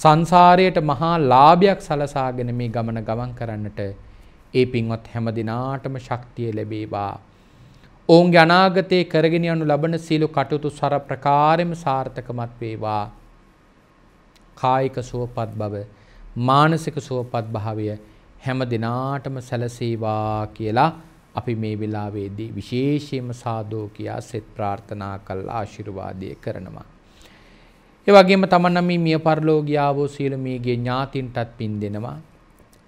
සංසාරයට මහා ලාභයක් සලසාගෙන මේ ගමන ගමන් කරන්නට ඒ පින්වත් හැම දිනාටම ශක්තිය ලැබේවා ඔවුන්ගේ අනාගතයේ කරගෙන යනු ලබන සියලු කටයුතු සර ප්‍රකාරෙම සාර්ථකමත් වේවා. කායික සුවපත් බව, මානසික සුවපත් භාවය හැම දිනාටම සැලසේවා කියලා අපි මේ වෙලාවේදී විශේෂයෙන්ම සාදෝ කියා සෙත් ප්‍රාර්ථනා කළ ආශිර්වාදය කරනවා. ඒ වගේම තමන් නම් මිය පරලෝකියා වූ සියලු මේගේ ඥාතින්ටත් පින් දෙනවා.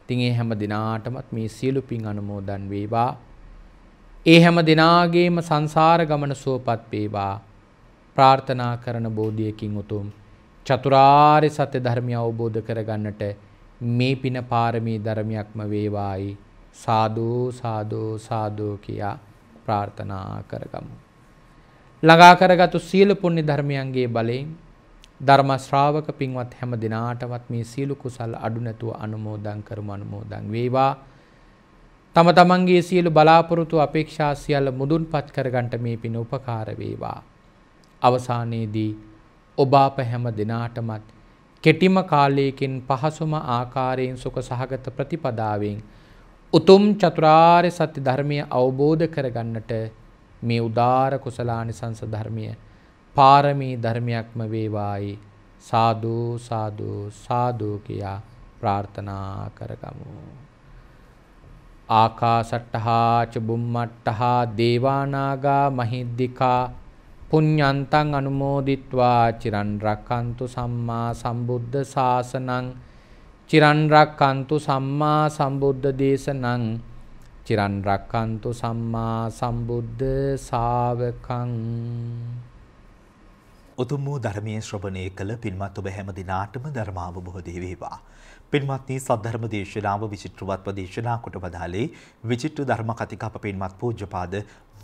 ඉතින් ඒ හැම දිනාටමත් මේ සියලු පින් අනුමෝදන් වේවා. ඒ හැම දෙනාගේම සංසාර ගමන සුවපත් වේවා ප්‍රාර්ථනා කරන බෝධියකින් උතුම් චතුරාර්ය සත්‍ය ධර්මය අවබෝධ කරගන්නට මේ පින පාරමී ධර්මයක්ම වේවායි සාදු සාදු සාදු කියා ප්‍රාර්ථනා කරගමු. ළඟා කරගතු සීල පුණ්‍ය ධර්මයන්ගේ බලයෙන් ධර්ම ශ්‍රාවක පින්වත් හැම දිනාටවත් මේ සීල කුසල් අඩු නැතුව අනුමෝදන් කරමු අනුමෝදන් වේවා. තම තමන්ගේ සියලු බලාපොරොතු අපේක්ෂා සියල්ල මුදුන් පත් කරගන්ට මේ පින උපකාරවේවා. අවසානයේදී ඔබ අප හැම දෙනාටමත් කෙටිම කාලයකින් පහසුම ආකාරයෙන් සුක සහගත ප්‍රතිපදාවෙන් උතුම් චතුරාර්ය සත්‍ය ධර්මය අවබෝධ කරගන්නට මේ උදාර කුසලානි සංසධර්මය පාරමී ධර්මයක්ම වේවායි සාධූ සාධූ සාධූකයා ප්‍රාර්ථනා කරගමු. ආකාසට්ටහා චුබුම්මට්ටහා දේවානාගා මහිද්దికා පුඤ්ඤන්තං අනුමෝදිත්වා චිරන් රක්칸තු සම්මා සම්බුද්ධ ශාසනං චිරන් රක්칸තු සම්මා සම්බුද්ධ දේශනං චිරන් රක්칸තු සම්මා සම්බුද්ධ ශාවකං උතුම් වූ ධර්මයේ ශ්‍රවණය කළ පින්වත් ඔබ හැම දිනාටම ධර්මාව බොහෝදී වේවා. පින්වත්නි සද්ධර්ම දේශනාව විචිත්‍රවත්ව දේශනා කොට වදාළේ විචිත්‍ර ධර්ම කතික අප පින්වත් පූජ්‍යපාද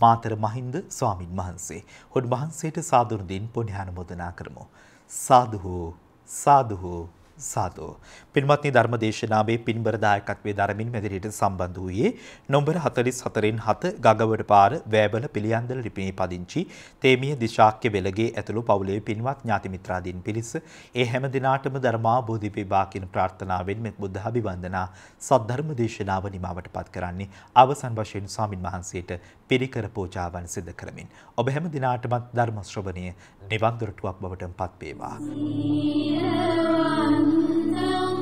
මාතර මහින්ද ස්වාමින් වහන්සේ. හොඩ් වහන්සේට සාදුරු දින් පොඩි අනුමೋದනා කරමු. සාදුහු සාදුහු සාදු. පින්වත්නි ධර්ම දේශනාවේ පින්බර දායකත්වයේ දරමින් මෙදිරියට සම්බන්ධ වූයේ නොම්බර 44න් 7 ගගවඩ පාර වැබල පිළියන්දල ලිපිණේ පදිංචි තේමිය දිශාක්‍ය වෙලගේ ඇතුළු පවුලේ පින්වත් ඥාති මිත්‍රාදීන් පිරිස ඒ හැම දිනාටම ධර්මාබෝධි වේවා කියන ප්‍රාර්ථනාවෙන් මෙත් බුද්ධ අභිවන්දනා සද්ධර්ම දේශනාව නිමවටපත් කරන්නේ අවසන් වශයෙන් ස්වාමින් වහන්සේට පිරිකර පූජාවන් සිදු කරමින් ඔබ හැම දිනාටම ධර්ම ශ්‍රවණය නිවන් දොරටුවක් බවට පත් වේවා. Yeah. down.